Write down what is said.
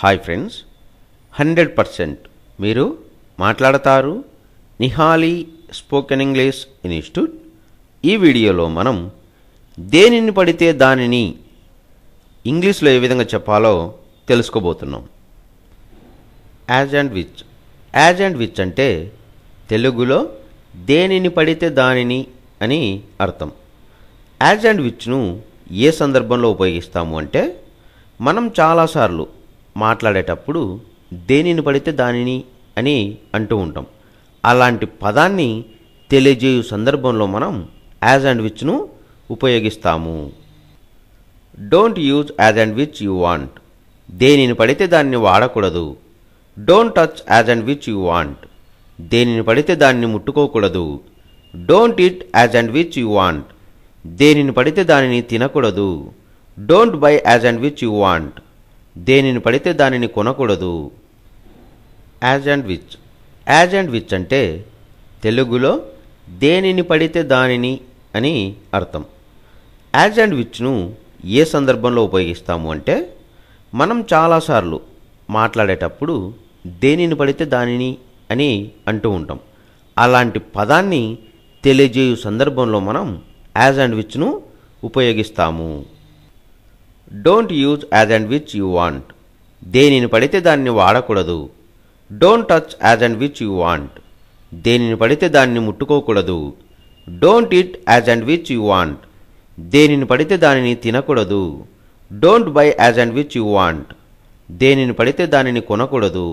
hi friends hundred percent మీరు మాట్లాడతారు నిహాలి spoken English institute ఈ వీడియోలో మనం దేనిని పడితే దానిని ఇంగ్లీష్లో ఏ విధంగా చెప్పాలో తెలుసుకోబోతున్నాం as and which as and which అంటే తెలుగులో దేనిని పడితే దానిని అని అర్థం యాజ్ అండ్ విచ్ను ఏ సందర్భంలో ఉపయోగిస్తాము అంటే మనం చాలాసార్లు మాట్లాడేటప్పుడు దేనిని పడితే దానిని అని అంటూ ఉంటాం అలాంటి పదాన్ని తెలియజేయు సందర్భంలో మనం యాజ్ అండ్ విచ్ను ఉపయోగిస్తాము don't use as and which you want దేనిని పడితే దాన్ని వాడకూడదు don't touch as and which you want దేనిని పడితే దాన్ని ముట్టుకోకూడదు don't eat as and which you want దేనిని పడితే దానిని తినకూడదు don't buy as and which you want దేనిని పడితే దానిని కొనకూడదు as and which as and which అంటే తెలుగులో దేనిని పడితే దానిని అని అర్థం యాజ్ అండ్ విచ్ను ఏ సందర్భంలో ఉపయోగిస్తాము అంటే మనం చాలాసార్లు మాట్లాడేటప్పుడు దేనిని పడితే దానిని అని అంటూ ఉంటాం అలాంటి పదాన్ని తెలియజేయు సందర్భంలో మనం యాజ్ అండ్ విచ్ను ఉపయోగిస్తాము don't use as and which you want దేనిని పడితే దాన్ని వాడకూడదు don't touch as and which you want దేనిని పడితే దాన్ని ముట్టుకోకూడదు don't eat as and which you want దేనిని పడితే దానిని తినకూడదు don't buy as and which you want దేనిని పడితే దానిని కొనకూడదు